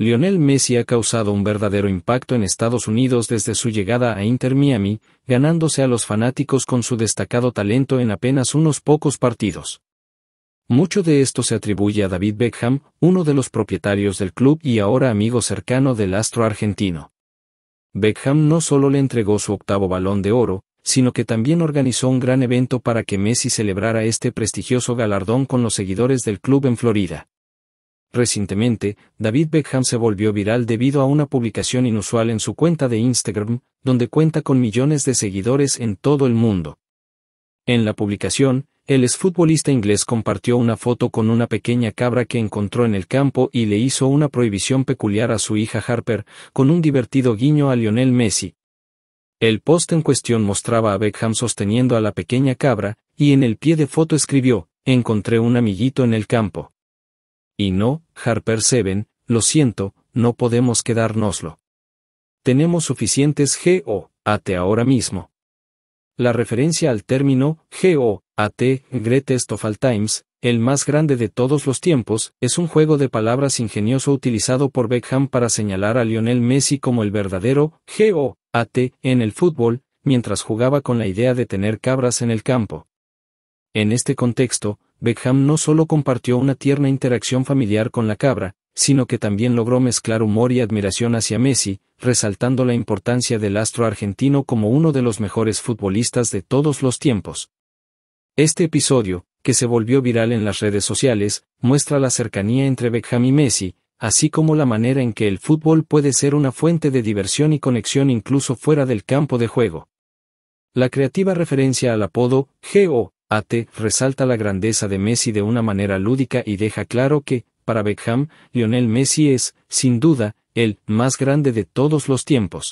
Lionel Messi ha causado un verdadero impacto en Estados Unidos desde su llegada a Inter Miami, ganándose a los fanáticos con su destacado talento en apenas unos pocos partidos. Mucho de esto se atribuye a David Beckham, uno de los propietarios del club y ahora amigo cercano del astro argentino. Beckham no solo le entregó su octavo balón de oro, sino que también organizó un gran evento para que Messi celebrara este prestigioso galardón con los seguidores del club en Florida. Recientemente, David Beckham se volvió viral debido a una publicación inusual en su cuenta de Instagram, donde cuenta con millones de seguidores en todo el mundo. En la publicación, el exfutbolista inglés compartió una foto con una pequeña cabra que encontró en el campo y le hizo una prohibición peculiar a su hija Harper, con un divertido guiño a Lionel Messi. El post en cuestión mostraba a Beckham sosteniendo a la pequeña cabra, y en el pie de foto escribió, encontré un amiguito en el campo. Y no, Harper Seven, lo siento, no podemos quedárnoslo. Tenemos suficientes GOAT ahora mismo. La referencia al término GOAT, Greatest of All Times, el más grande de todos los tiempos, es un juego de palabras ingenioso utilizado por Beckham para señalar a Lionel Messi como el verdadero GOAT en el fútbol, mientras jugaba con la idea de tener cabras en el campo. En este contexto, Beckham no solo compartió una tierna interacción familiar con la cabra, sino que también logró mezclar humor y admiración hacia Messi, resaltando la importancia del astro argentino como uno de los mejores futbolistas de todos los tiempos. Este episodio, que se volvió viral en las redes sociales, muestra la cercanía entre Beckham y Messi, así como la manera en que el fútbol puede ser una fuente de diversión y conexión incluso fuera del campo de juego. La creativa referencia al apodo G.O AT resalta la grandeza de Messi de una manera lúdica y deja claro que, para Beckham, Lionel Messi es, sin duda, el más grande de todos los tiempos.